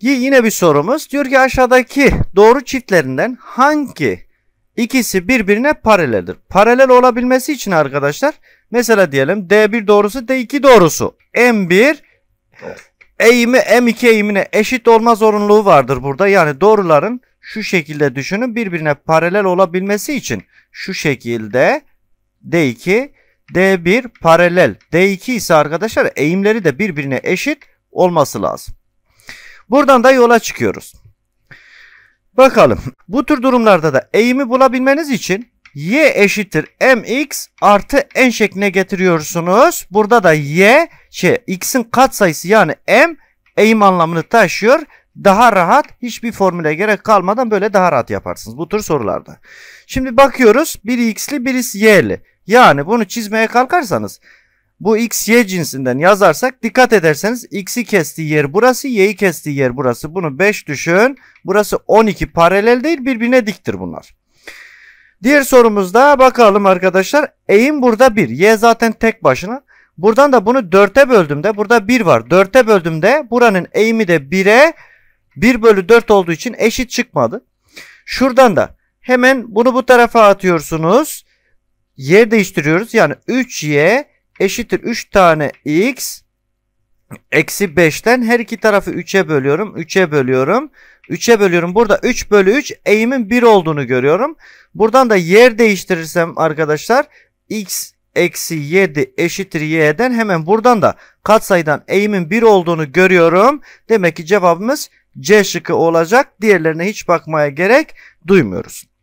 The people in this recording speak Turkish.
Yine bir sorumuz. Diyor ki aşağıdaki doğru çiftlerinden hangi ikisi birbirine paraleldir? Paralel olabilmesi için arkadaşlar mesela diyelim D1 doğrusu D2 doğrusu. M1 eğimi M2 eğimine eşit olma zorunluluğu vardır burada. Yani doğruların şu şekilde düşünün birbirine paralel olabilmesi için şu şekilde D2 D1 paralel D2 ise arkadaşlar eğimleri de birbirine eşit olması lazım. Buradan da yola çıkıyoruz. Bakalım. Bu tür durumlarda da eğimi bulabilmeniz için y eşittir mx artı n şekline getiriyorsunuz. Burada da y şey x'in katsayısı yani m eğim anlamını taşıyor. Daha rahat hiçbir formüle gerek kalmadan böyle daha rahat yaparsınız bu tür sorularda. Şimdi bakıyoruz biri x'li birisi y'li. Yani bunu çizmeye kalkarsanız bu x y cinsinden yazarsak dikkat ederseniz x'i kestiği yer burası y'i kestiği yer burası. Bunu 5 düşün. Burası 12 paralel değil birbirine diktir bunlar. Diğer sorumuzda bakalım arkadaşlar. Eğim burada 1. Y zaten tek başına. Buradan da bunu 4'e böldüğümde burada 1 var. 4'e böldüğümde buranın eğimi de 1'e 1 bölü 4 olduğu için eşit çıkmadı. Şuradan da hemen bunu bu tarafa atıyorsunuz. Yer değiştiriyoruz. Yani 3y eşittir 3 tane x eksi 5'ten her iki tarafı 3'e bölüyorum. 3'e bölüyorum. 3'e bölüyorum. Burada 3 bölü 3 eğimin 1 olduğunu görüyorum. Buradan da yer değiştirirsem arkadaşlar x eksi 7 eşittir y'den hemen buradan da katsayıdan eğimin 1 olduğunu görüyorum. Demek ki cevabımız C şıkkı olacak. Diğerlerine hiç bakmaya gerek duymuyoruz.